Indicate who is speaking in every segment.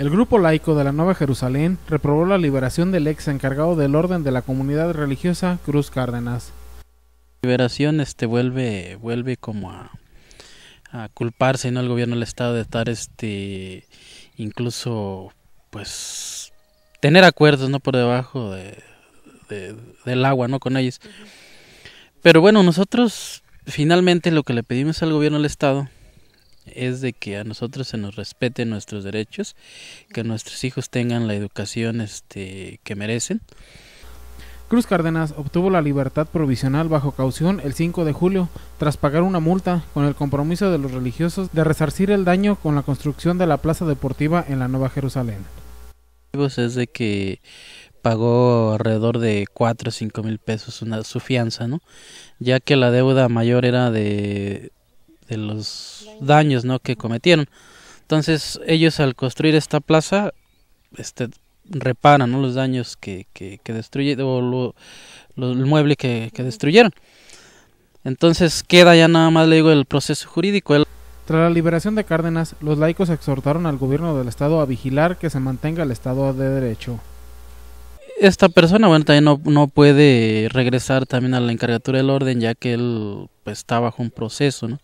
Speaker 1: El grupo laico de la Nueva Jerusalén reprobó la liberación del ex encargado del orden de la comunidad religiosa Cruz Cárdenas.
Speaker 2: Liberación este vuelve vuelve como a, culparse no el gobierno del estado de estar este incluso pues tener acuerdos no por debajo de, del agua no con ellos. Pero bueno, nosotros finalmente lo que le pedimos al gobierno del estado es de que a nosotros se nos respeten nuestros derechos, que nuestros hijos tengan la educación este, que merecen.
Speaker 1: Cruz Cárdenas obtuvo la libertad provisional bajo caución el 5 de julio, tras pagar una multa con el compromiso de los religiosos de resarcir el daño con la construcción de la plaza deportiva en la Nueva Jerusalén.
Speaker 2: Pues es de que pagó alrededor de 4 o 5 mil pesos una, su fianza, ¿no? Ya que la deuda mayor era de de los daños ¿no? que cometieron. Entonces ellos al construir esta plaza este, reparan los daños que, que, que destruyeron, o el mueble que, que, destruyeron. Entonces queda ya nada más, le digo, el proceso jurídico. Tras la liberación de Cárdenas, los laicos exhortaron al gobierno del Estado a
Speaker 1: vigilar que se mantenga el Estado de Derecho.
Speaker 2: Esta persona, bueno, también no, no puede regresar también a la encargatura del orden, ya que él pues, está bajo un proceso, ¿no?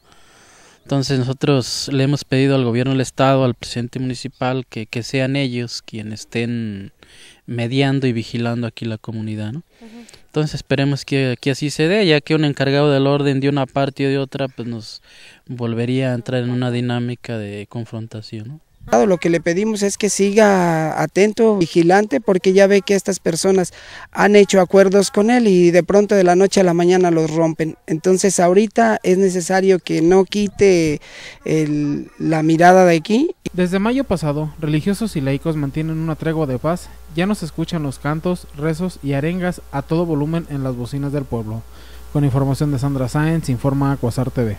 Speaker 2: Entonces nosotros le hemos pedido al gobierno del estado, al presidente municipal, que, que sean ellos quienes estén mediando y vigilando aquí la comunidad. ¿no? Entonces esperemos que, aquí así se dé, ya que un encargado del orden de una parte o de otra, pues nos volvería a entrar en una dinámica de confrontación. ¿no?
Speaker 3: Lo que le pedimos es que siga atento, vigilante, porque ya ve que estas personas han hecho acuerdos con él y de pronto de la noche a la mañana los rompen. Entonces ahorita es necesario que no quite la mirada de aquí.
Speaker 1: Desde mayo pasado, religiosos y laicos mantienen una tregua de paz. Ya no se escuchan los cantos, rezos y arengas a todo volumen en las bocinas del pueblo. Con información de Sandra Sáenz, informa Acuasar TV.